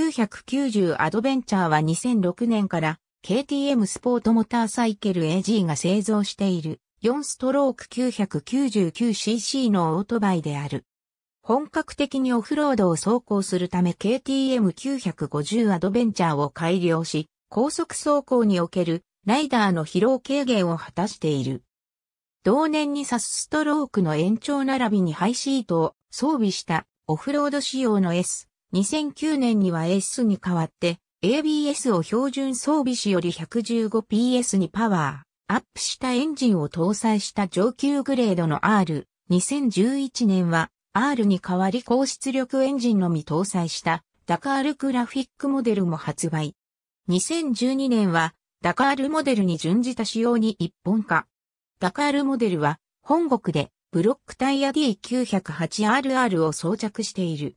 990アドベンチャーは2006年から KTM スポートモターサイケル AG が製造している4ストローク 999cc のオートバイである。本格的にオフロードを走行するため KTM950 アドベンチャーを改良し、高速走行におけるライダーの疲労軽減を果たしている。同年にサスストロークの延長並びにハイシートを装備したオフロード仕様の S 2009年には AS に代わって ABS を標準装備種より 115PS にパワーアップしたエンジンを搭載した上級グレードの R。2011年は R に代わり高出力エンジンのみ搭載したダカールグラフィックモデルも発売。2012年はダカールモデルに準じた仕様に一本化。ダカールモデルは本国でブロックタイヤ D908RR を装着している。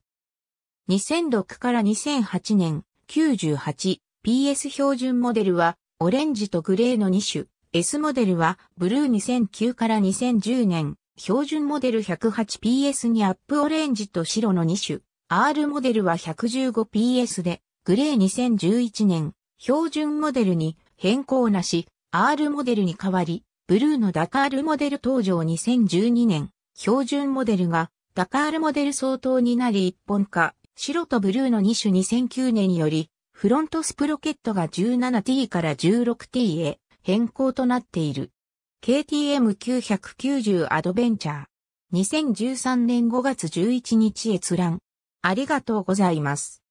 2006から2008年 98PS 標準モデルはオレンジとグレーの2種、S モデルはブルー2009から2010年標準モデル 108PS にアップオレンジと白の2種、R モデルは 115PS でグレー2011年標準モデルに変更なし R モデルに変わり、ブルーのダカールモデル登場2012年標準モデルがダカールモデル相当になり一本化。白とブルーの2種2009年により、フロントスプロケットが 17T から 16T へ変更となっている。KTM990 アドベンチャー。2013年5月11日閲覧。ありがとうございます。